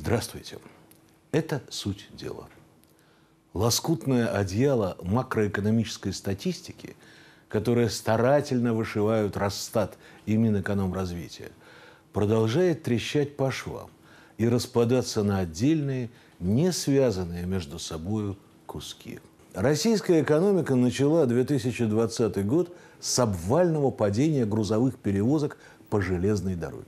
Здравствуйте. Это суть дела. Лоскутное одеяло макроэкономической статистики, которое старательно вышивают Росстат и Минэкономразвития, продолжает трещать по швам и распадаться на отдельные, не связанные между собой куски. Российская экономика начала 2020 год с обвального падения грузовых перевозок по железной дороге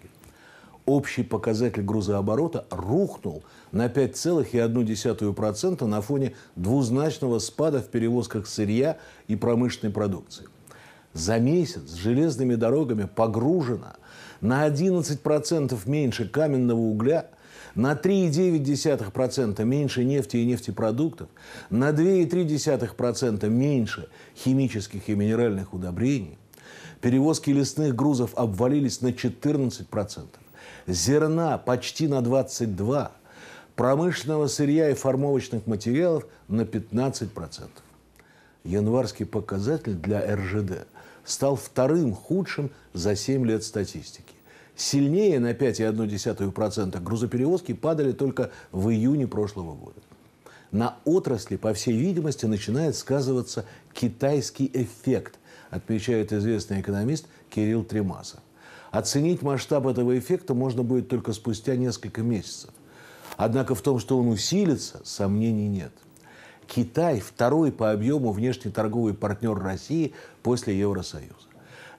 общий показатель грузооборота рухнул на 5,1% на фоне двузначного спада в перевозках сырья и промышленной продукции. За месяц железными дорогами погружено на 11% меньше каменного угля – на 3,9% меньше нефти и нефтепродуктов, на 2,3% меньше химических и минеральных удобрений. Перевозки лесных грузов обвалились на 14% зерна почти на 22, промышленного сырья и формовочных материалов на 15%. Январский показатель для РЖД стал вторым худшим за 7 лет статистики. Сильнее на 5,1% грузоперевозки падали только в июне прошлого года. На отрасли, по всей видимости, начинает сказываться китайский эффект, отмечает известный экономист Кирилл Тремасов. Оценить масштаб этого эффекта можно будет только спустя несколько месяцев. Однако в том, что он усилится, сомнений нет. Китай – второй по объему внешнеторговый партнер России после Евросоюза.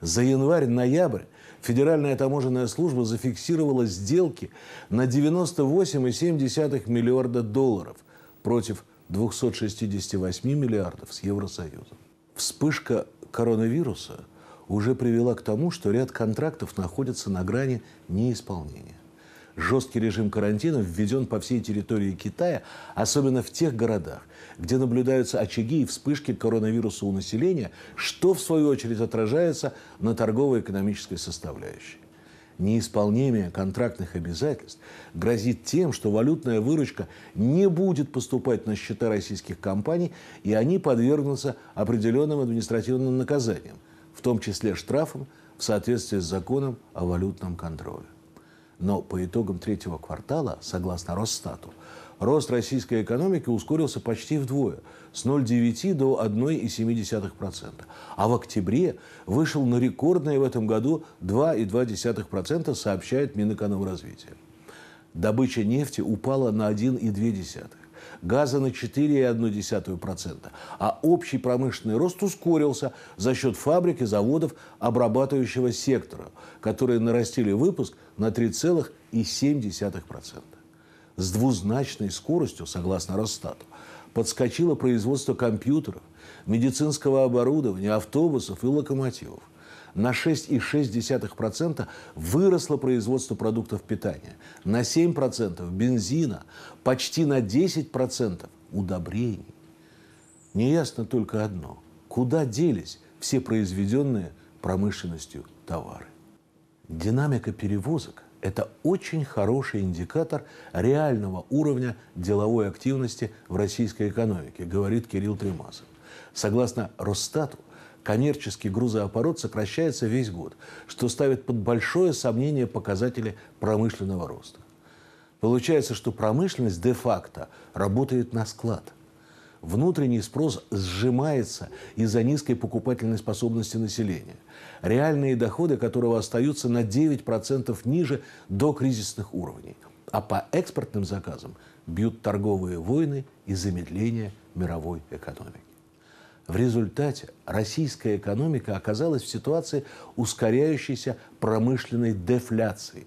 За январь-ноябрь Федеральная таможенная служба зафиксировала сделки на 98,7 миллиарда долларов против 268 миллиардов с Евросоюзом. Вспышка коронавируса – уже привела к тому, что ряд контрактов находится на грани неисполнения. Жесткий режим карантина введен по всей территории Китая, особенно в тех городах, где наблюдаются очаги и вспышки коронавируса у населения, что в свою очередь отражается на торгово-экономической составляющей. Неисполнение контрактных обязательств грозит тем, что валютная выручка не будет поступать на счета российских компаний, и они подвергнутся определенным административным наказаниям – в том числе штрафом в соответствии с законом о валютном контроле. Но по итогам третьего квартала, согласно Росстату, рост российской экономики ускорился почти вдвое – с 0,9 до 1,7%. А в октябре вышел на рекордное в этом году 2,2%, сообщает Минэкономразвитие. Добыча нефти упала на 1,2% газа на 4,1%, а общий промышленный рост ускорился за счет фабрик и заводов обрабатывающего сектора, которые нарастили выпуск на 3,7%. С двузначной скоростью, согласно Росстату, подскочило производство компьютеров, медицинского оборудования, автобусов и локомотивов. На 6,6% выросло производство продуктов питания, на 7% бензина, почти на 10% удобрений. Неясно только одно – куда делись все произведенные промышленностью товары? Динамика перевозок – это очень хороший индикатор реального уровня деловой активности в российской экономике, говорит Кирилл Тремасов. Согласно Росстату, коммерческий грузооборот сокращается весь год, что ставит под большое сомнение показатели промышленного роста. Получается, что промышленность де-факто работает на склад. Внутренний спрос сжимается из-за низкой покупательной способности населения, реальные доходы которого остаются на 9% ниже до кризисных уровней. А по экспортным заказам бьют торговые войны и замедление мировой экономики. В результате российская экономика оказалась в ситуации ускоряющейся промышленной дефляции.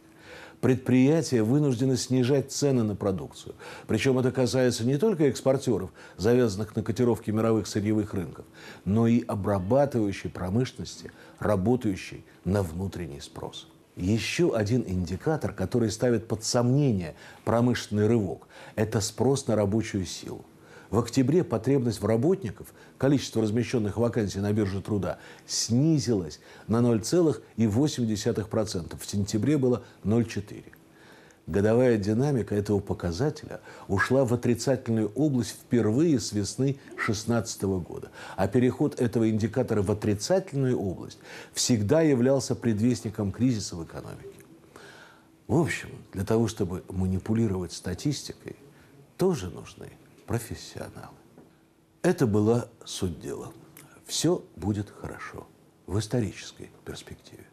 Предприятия вынуждены снижать цены на продукцию. Причем это касается не только экспортеров, завязанных на котировке мировых сырьевых рынков, но и обрабатывающей промышленности, работающей на внутренний спрос. Еще один индикатор, который ставит под сомнение промышленный рывок, это спрос на рабочую силу. В октябре потребность в работников, количество размещенных вакансий на бирже труда, снизилась на 0,8%. В сентябре было 0,4%. Годовая динамика этого показателя ушла в отрицательную область впервые с весны 2016 года. А переход этого индикатора в отрицательную область всегда являлся предвестником кризиса в экономике. В общем, для того, чтобы манипулировать статистикой, тоже нужны профессионалы. Это была суть дела. Все будет хорошо в исторической перспективе.